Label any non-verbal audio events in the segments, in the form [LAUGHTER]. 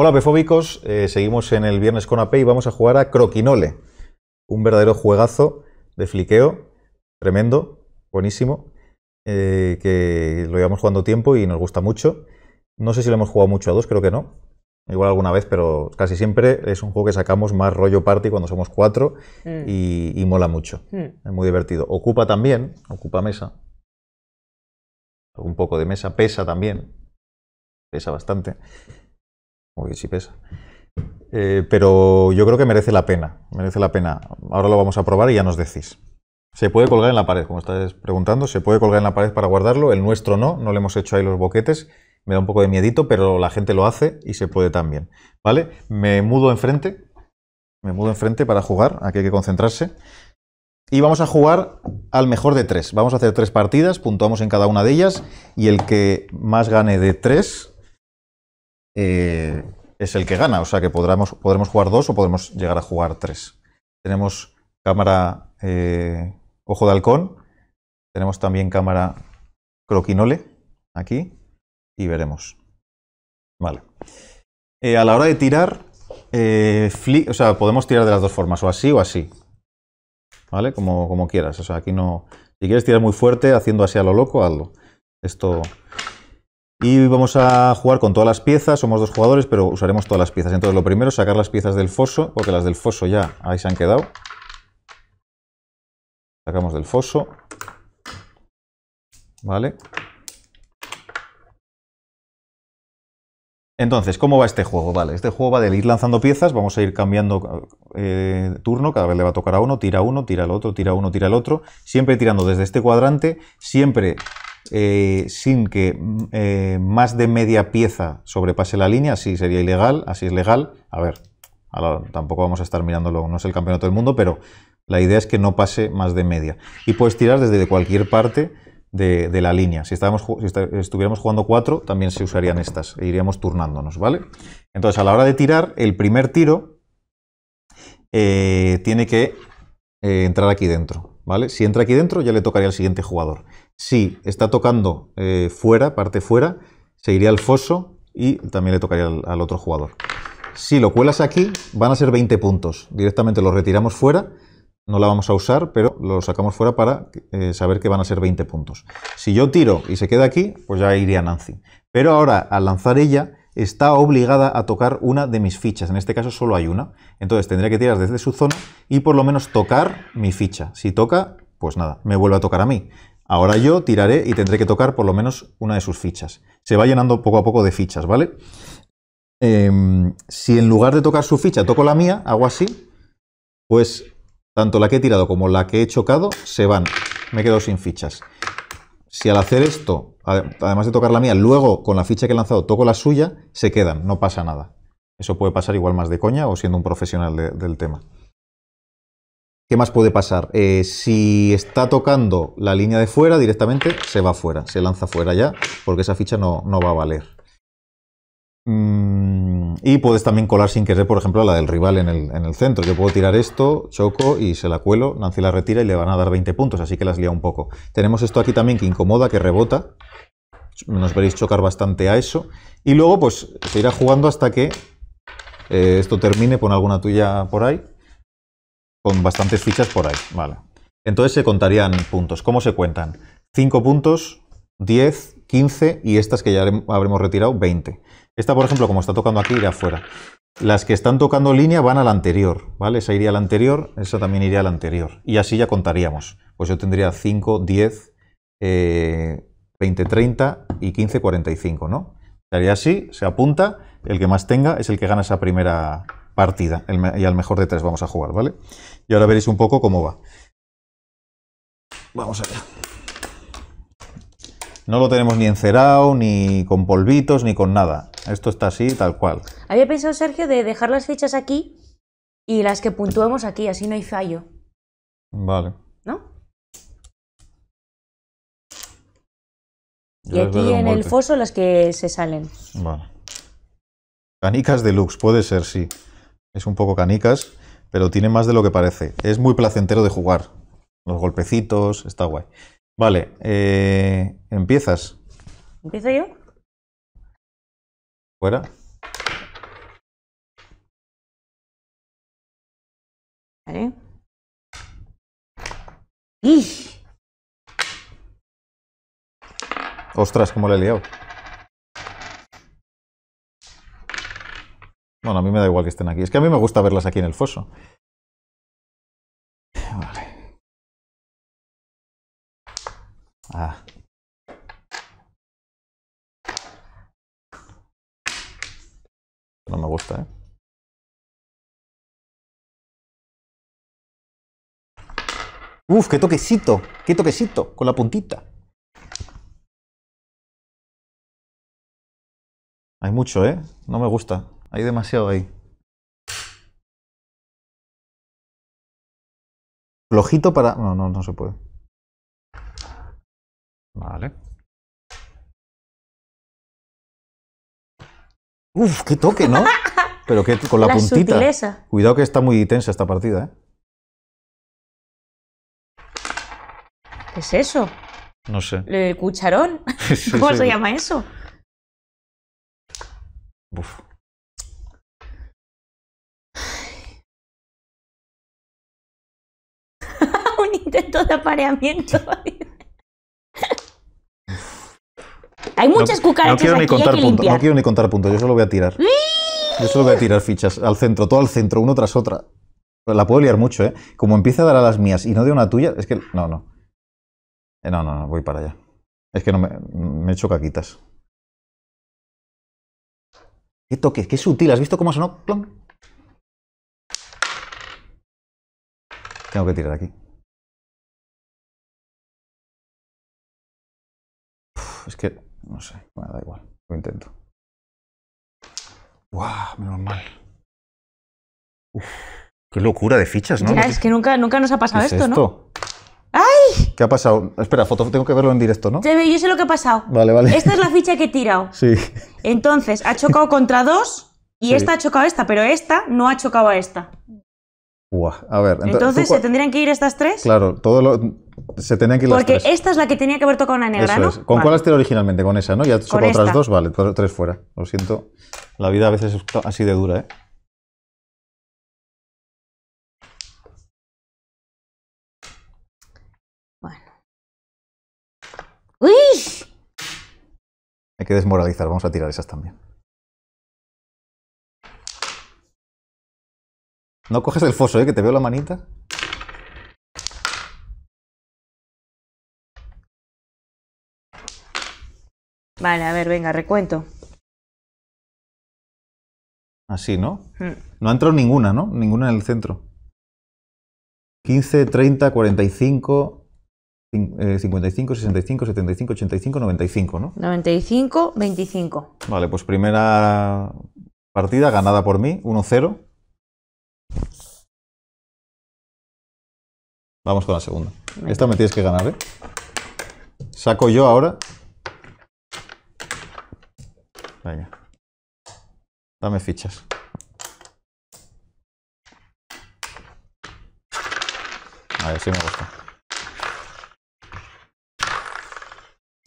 Hola, pefóbicos. Eh, seguimos en el viernes con AP y vamos a jugar a Croquinole. Un verdadero juegazo de fliqueo. Tremendo, buenísimo. Eh, que lo llevamos jugando tiempo y nos gusta mucho. No sé si lo hemos jugado mucho a dos, creo que no. Igual alguna vez, pero casi siempre es un juego que sacamos más rollo party cuando somos cuatro mm. y, mola mucho. Mm. Es muy divertido. Ocupa también, ocupa mesa. Un poco de mesa, pesa también. Pesa bastante. Uy, si pesa. Eh, pero yo creo que merece la pena, merece la pena. Ahora lo vamos a probar y ya nos decís. Se puede colgar en la pared, como estáis preguntando, se puede colgar en la pared para guardarlo. El nuestro no, no le hemos hecho ahí los boquetes. Me da un poco de miedito, pero la gente lo hace y se puede también. ¿Vale? Me mudo enfrente. Me mudo enfrente para jugar. Aquí hay que concentrarse. Y vamos a jugar al mejor de tres. Vamos a hacer tres partidas, puntuamos en cada una de ellas y el que más gane de tres eh, es el que gana. O sea que podremos, jugar dos o podremos llegar a jugar tres. Tenemos cámara eh, ojo de halcón, tenemos también cámara croquinole aquí y veremos. Vale. Eh, a la hora de tirar, o sea, podemos tirar de las dos formas, o así o así. ¿Vale? Como, como quieras. O sea, aquí no. Si quieres tirar muy fuerte, haciendo así a lo loco, hazlo. Esto y vamos a jugar con todas las piezas, somos dos jugadores, pero usaremos todas las piezas. Entonces lo primero, sacar las piezas del foso, porque las del foso ya ahí se han quedado. Sacamos del foso. ¿Vale? Entonces, ¿cómo va este juego? Vale, este juego va de ir lanzando piezas, vamos a ir cambiando eh, turno, cada vez le va a tocar a uno, tira uno, tira el otro, tira uno, tira el otro, siempre tirando desde este cuadrante, siempre eh, sin que eh, más de media pieza sobrepase la línea, así sería ilegal, así es legal. A ver, tampoco vamos a estar mirándolo, no es el campeonato del mundo, pero la idea es que no pase más de media. Y puedes tirar desde cualquier parte de, la línea. Si, estuviéramos jugando cuatro, también se usarían estas, e iríamos turnándonos, ¿vale? Entonces, a la hora de tirar, el primer tiro eh, tiene que entrar aquí dentro. Si entra aquí dentro, ya le tocaría al siguiente jugador. Si está tocando eh, fuera, parte fuera, se iría al foso y también le tocaría al, otro jugador. Si lo cuelas aquí, van a ser 20 puntos. Directamente lo retiramos fuera, no la vamos a usar, pero lo sacamos fuera para eh, saber que van a ser 20 puntos. Si yo tiro y se queda aquí, pues ya iría Nancy. Pero ahora, al lanzar ella, está obligada a tocar una de mis fichas. En este caso solo hay una. Entonces tendría que tirar desde su zona y por lo menos tocar mi ficha. Si toca, pues nada, me vuelve a tocar a mí. Ahora yo tiraré y tendré que tocar por lo menos una de sus fichas. Se va llenando poco a poco de fichas, ¿vale? Em, si en lugar de tocar su ficha toco la mía, hago así, pues tanto la que he tirado como la que he chocado se van. Me quedo sin fichas. Si al hacer esto además de tocar la mía, luego con la ficha que he lanzado toco la suya, se quedan, no pasa nada. Eso puede pasar igual más de coña o siendo un profesional del tema. ¿Qué más puede pasar? Eh, si está tocando la línea de fuera directamente, se va fuera, se lanza fuera ya, porque esa ficha no va a valer. Mm, y puedes también colar sin querer, por ejemplo, la del rival en el, centro. Yo puedo tirar esto, choco y se la cuelo, Nancy la retira y le van a dar 20 puntos, así que las lía un poco. Tenemos esto aquí también que incomoda, que rebota. Nos veréis chocar bastante a eso. Y luego, pues, se irá jugando hasta que eh, esto termine. con alguna tuya por ahí. Con bastantes fichas por ahí, vale. Entonces se contarían puntos. ¿Cómo se cuentan? 5 puntos 10, 15 y estas que ya habremos retirado, 20. Esta, por ejemplo, como está tocando aquí, irá afuera. Las que están tocando línea van a la anterior, ¿vale? Esa iría a la anterior, esa también iría a la anterior. Y así ya contaríamos. Pues yo tendría 5, 10, 20, 30 y 15, 45, ¿no? Sería así, se apunta, el que más tenga es el que gana esa primera partida. y al mejor de tres vamos a jugar, ¿vale? Y ahora veréis un poco cómo va. Vamos a allá. No lo tenemos ni encerado, ni con polvitos, ni con nada. Esto está así, tal cual. Había pensado, Sergio, de dejar las fichas aquí y las que puntuemos aquí, así no hay fallo. Vale. ¿No? y aquí en el foso las que se salen. Vale. Canicas deluxe, puede ser, sí. Es un poco canicas, pero tiene más de lo que parece. Es muy placentero de jugar. Los golpecitos, está guay. Vale, eh, empiezas. ¿Empiezo yo? Fuera. Vale. Ostras, cómo le he liado. Bueno, a mí me da igual que estén aquí. Es que a mí me gusta verlas aquí en el foso. Ah. No me gusta, ¿eh? Uf, qué toquecito, qué toquecito, con la puntita. Hay mucho, ¿eh? No me gusta. Hay demasiado ahí. Flojito para... No, no, no se puede. Vale. Uf, qué toque, ¿no? [LAUGHS] Pero que con la, puntita. Cuidado que está muy tensa esta partida, ¿eh? ¿Qué es eso? No sé. ¿El cucharón? [LAUGHS] [LAUGHS] ¿Cómo se llama eso? Uf. Un intento de apareamiento. Hay muchas no, No quiero, ni contar puntos. no quiero ni contar puntos, yo solo voy a tirar. ¡Mmm! Yo solo voy a tirar fichas al centro, todo al centro, uno tras otra. La puedo liar mucho, ¿eh? Como empieza a dar a las mías y no de una tuya, es que. No, no. Eh, no, no, no, voy para allá. Es que no me, me hecho caquitas. Qué toque, qué sutil. ¿Has visto cómo sonó? Tengo que tirar aquí. es que no sé, bueno, da igual, lo intento. ¡Guau! menos mal. qué locura de fichas, ¿no? es que nunca, nunca nos ha pasado es esto, ¿no? ¡Ay! ¿Qué ha pasado? Espera, foto, tengo que verlo en directo, ¿no? yo sé lo que ha pasado. Vale, vale. Esta es la ficha que he tirado. [LAUGHS] Sí. Entonces, ha chocado contra dos y esta ha chocado esta, pero esta no ha chocado a esta. Buah, a ver. entonces, ¿se tendrían que ir estas tres? Claro, todo lo, porque esta es la que tenía que haber tocado una negra, ¿no? ¿Con cuál has tirado originalmente? Con esa, ¿no? Ya solo otras dos, vale, tres fuera. Lo siento. La vida a veces es así de dura, ¿eh? Bueno. ¡Uy! Hay que desmoralizar, vamos a tirar esas también. No coges el foso, ¿eh? Que te veo la manita. Vale, a ver, venga, recuento. Así, ¿no? Hmm. No ha entrado ninguna, ¿no? Ninguna en el centro. 15, 30, 45, 55, 65, 75, 85, 95, ¿no? 95, 25. Vale, pues primera partida ganada por mí, 1-0. Vamos con la segunda. Esta me tienes que ganar, ¿eh? Saco yo ahora Dame fichas. A ver, sí me gusta.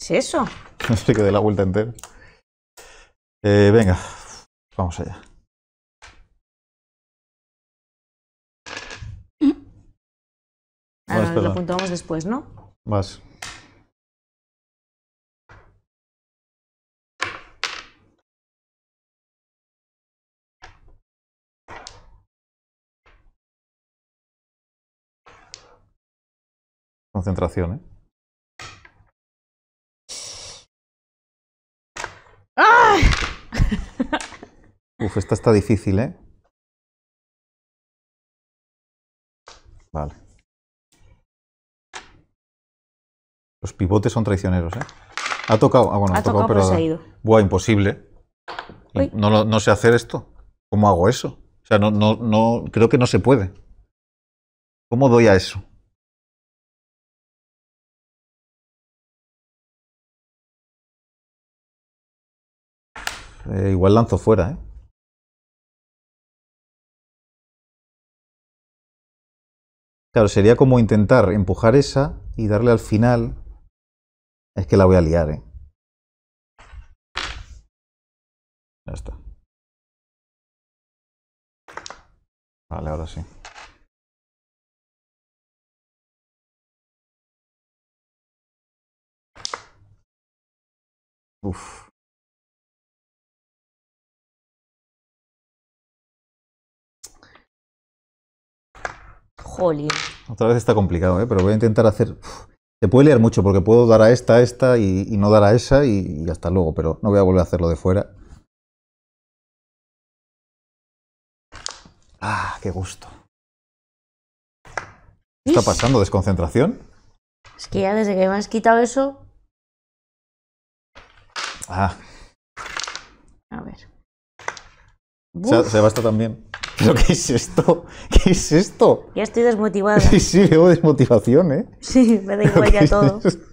¿Es eso? No estoy que de la vuelta entera. Eh, venga, vamos allá. A mm. ver, ah, lo apuntamos después, ¿no? Más. concentración, ¿eh? Uf, esta está difícil, ¿eh? Vale. Los pivotes son traicioneros, ¿eh? Ha tocado. Ah, bueno, ha, tocado, pero. Buah, imposible. No, sé hacer esto. ¿Cómo hago eso? O sea, no, no, no, creo que no se puede. ¿Cómo doy a eso? Eh, igual lanzo fuera, ¿eh? Claro, sería como intentar empujar esa y darle al final. Es que la voy a liar, ¿eh? Ya está. Vale, ahora sí. Uf. Otra vez está complicado, ¿eh? pero voy a intentar hacer... Se puede leer mucho porque puedo dar a esta, a esta y, no dar a esa y, hasta luego, pero no voy a volver a hacerlo de fuera. Ah, qué gusto. ¿Qué está pasando? ¿Desconcentración? Es que ya desde que me has quitado eso... Ah. A ver. Se basta también. [LAUGHS] ¿Pero qué es esto? ¿Qué es esto? Ya estoy desmotivada. Sí, sí, veo desmotivación, ¿eh? Sí, me da igual ya todo. Es [LAUGHS]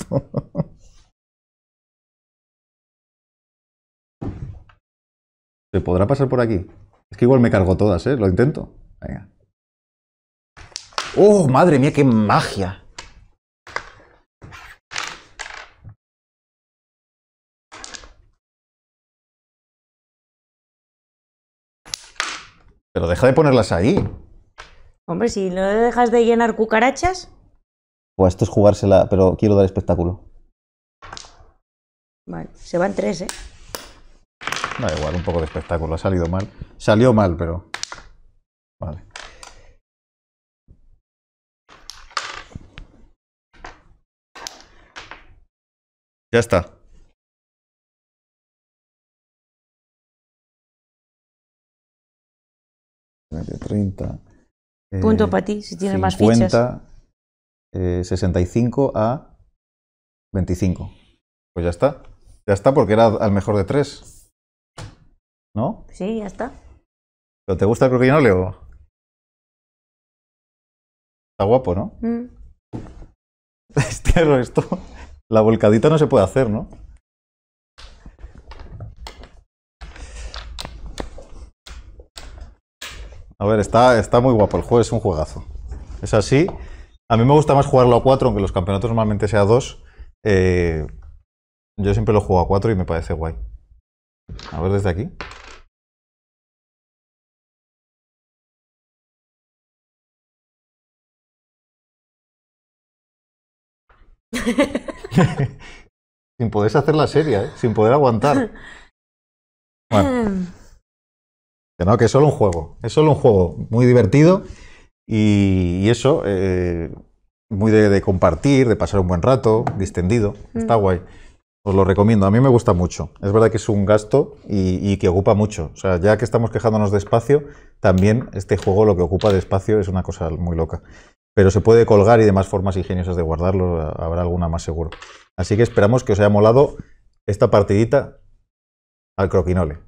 ¿Se podrá pasar por aquí? Es que igual me cargo todas, ¿eh? Lo intento. Venga. ¡Oh, madre mía, qué magia! Pero deja de ponerlas ahí. Hombre, si no dejas de llenar cucarachas. Pues esto es jugársela, pero quiero dar espectáculo. Vale, se van tres, ¿eh? Da igual, un poco de espectáculo. Ha salido mal. Salió mal, pero. Vale. Ya está. 30. Punto eh, para ti, si tienes más fichas. Eh, 65 a 25. Pues ya está. Ya está porque era al mejor de 3 ¿No? Sí, ya está. ¿Pero te gusta el Leo? Está guapo, ¿no? Mm. [LAUGHS] esto. La volcadita no se puede hacer, ¿no? A ver, está, está muy guapo. El juego es un juegazo. Es así. A mí me gusta más jugarlo a 4, aunque los campeonatos normalmente sea 2. Eh, yo siempre lo juego a 4 y me parece guay. A ver desde aquí. [LAUGHS] Sin poder hacer la serie, ¿eh? sin poder aguantar. [LAUGHS] Bueno. Em, que no, que es solo un juego. Es solo un juego muy divertido y, eso, eh, muy de, compartir, de pasar un buen rato, distendido. Mm. Está guay. Os lo recomiendo. A mí me gusta mucho. Es verdad que es un gasto y, que ocupa mucho. O sea, ya que estamos quejándonos de espacio, también este juego lo que ocupa de espacio es una cosa muy loca. Pero se puede colgar y demás formas ingeniosas de guardarlo. Habrá alguna más seguro. Así que esperamos que os haya molado esta partidita al croquinole.